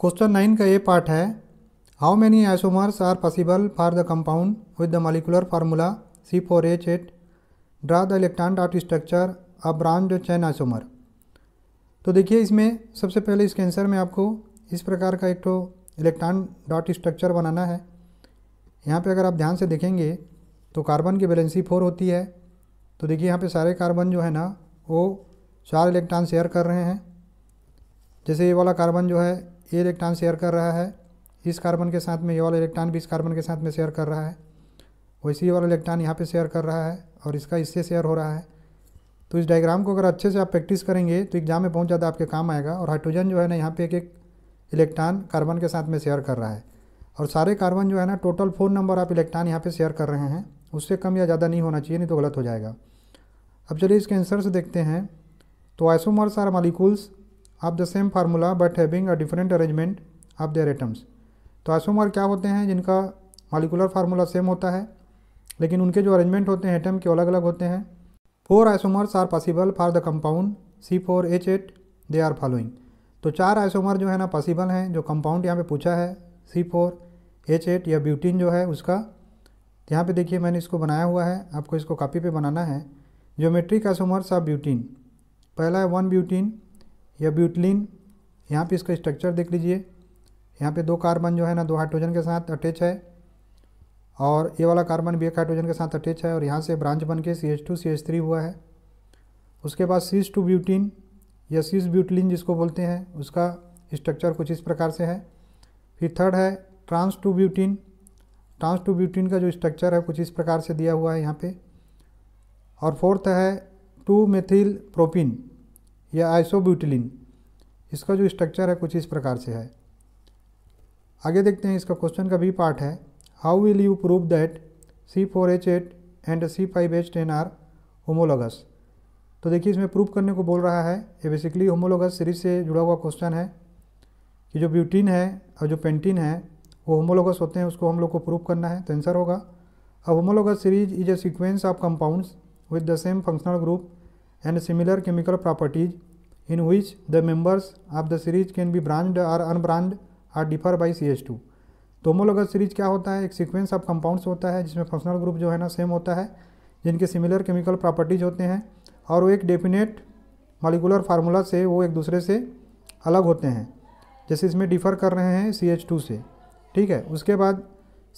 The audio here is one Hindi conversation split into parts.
क्वेश्चन नाइन का ये पार्ट है how many isomers are possible for the compound with the molecular formula C four H eight draw the electron dot structure a branch chain isomer तो देखिए इसमें सबसे पहले इसके आंसर में आपको इस प्रकार का एक तो इलेक्ट्रॉन डॉट स्ट्रक्चर बनाना है यहाँ पे अगर आप ध्यान से देखेंगे तो कार्बन की बैलेंसी फोर होती है तो देखिए यहाँ पे सारे कार्बन जो है ना वो चार इलेक्ट्रॉन शेयर कर रहे हैं जैसे ये वाला कार्बन जो है ये इलेक्ट्रॉन शेयर कर रहा है इस कार्बन के साथ में ये वाला इलेक्ट्रॉन भी इस कार्बन के साथ में शेयर कर रहा है वैसे ही वाला इलेक्ट्रॉन यहाँ पे शेयर कर रहा है और इसका इससे शेयर हो रहा है तो इस डायग्राम को अगर अच्छे से आप प्रैक्टिस करेंगे तो एग्जाम में बहुत ज़्यादा आपके काम आएगा और हाइड्रोजन जो है ना यहाँ पे एक एक इलेक्ट्रॉन कार्बन के साथ में शेयर कर रहा है और सारे कार्बन जो है ना टोटल फोर नंबर आप इलेक्ट्रॉन यहाँ पर शेयर कर रहे हैं उससे कम या ज़्यादा नहीं होना चाहिए नहीं तो गलत हो जाएगा अब चलिए इसके आंसर से देखते हैं तो isomers are molecules of the same formula but having a different arrangement of their atoms तो आइसोमर क्या होते हैं जिनका मालिकुलर फार्मूला सेम होता है लेकिन उनके जो अरेंजमेंट होते हैं एटम के अलग अलग होते हैं four isomers are possible for the compound C four H eight they are following तो चार आइसोमर जो है ना पॉसिबल हैं जो कंपाउंड यहाँ पे पूछा है सी फोर एच एट या ब्यूटीन जो है उसका यहाँ पे देखिए मैंने इसको बनाया हुआ है आपको इसको कॉपी पे बनाना है ज्योमेट्रिक आइसोमर्स ऑफ ब्यूटीन पहला है वन ब्यूटीन यह ब्यूटलिन यहाँ पे इसका स्ट्रक्चर देख लीजिए यहाँ पे दो कार्बन जो है ना दो हाइड्रोजन के साथ अटैच है और ये वाला कार्बन भी एक हाइड्रोजन के साथ अटैच है और यहाँ से ब्रांच बन के C H two C H three हुआ है उसके बाद सीस टू ब्यूटीन या सीस ब्यूटलिन जिसको बोलते हैं उसका स्ट्रक्चर कुछ इस प्रकार से है फिर थर्ड है trans two butene trans two butene का जो स्ट्रक्चर है कुछ इस प्रकार से दिया हुआ है यहाँ पे और फोर्थ है टू मेथिल प्रोपिन या आइसोब्यूटिलिन इसका जो स्ट्रक्चर है कुछ इस प्रकार से है आगे देखते हैं इसका क्वेश्चन का भी पार्ट है how will you prove that C four H eight and C five H ten are homologous तो देखिए इसमें प्रूव करने को बोल रहा है ये बेसिकली होमोलोगस सीरीज से जुड़ा हुआ क्वेश्चन है कि जो ब्यूटीन है और जो पेंटीन है वो होमोलोगस होते हैं उसको हम लोग को प्रूव करना है तो आंसर होगा अब homologous series is a sequence of compounds with the same functional group and similar chemical properties in which the members of the series can be branched or unbranched see differ by CH2. Homologous series क्या होता है एक सीक्वेंस ऑफ कंपाउंड्स होता है जिसमें फंक्शनल ग्रुप जो है ना सेम होता है जिनके सिमिलर केमिकल प्रॉपर्टीज होते हैं और वो एक डेफिनेट मालिकुलर फार्मूला से वो एक दूसरे से अलग होते हैं जैसे इसमें डिफ़र कर रहे हैं सी एच टू से ठीक है उसके बाद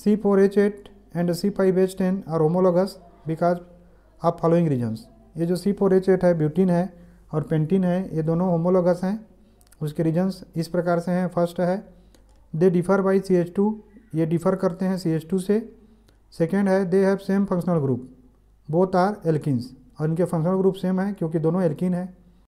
C four H eight and C five H ten are homologous because of following reasons ये जो सी फोर एच एट है ब्यूटीन है और पेंटिन है ये दोनों होमोलोगस हैं उसके रीजन्स इस प्रकार से हैं फर्स्ट है they differ by C H two ये डिफ़र करते हैं सी एच टू से सेकेंड है they have same functional group both are alkenes और इनके फंक्शनल ग्रुप सेम है क्योंकि दोनों एल्किन हैं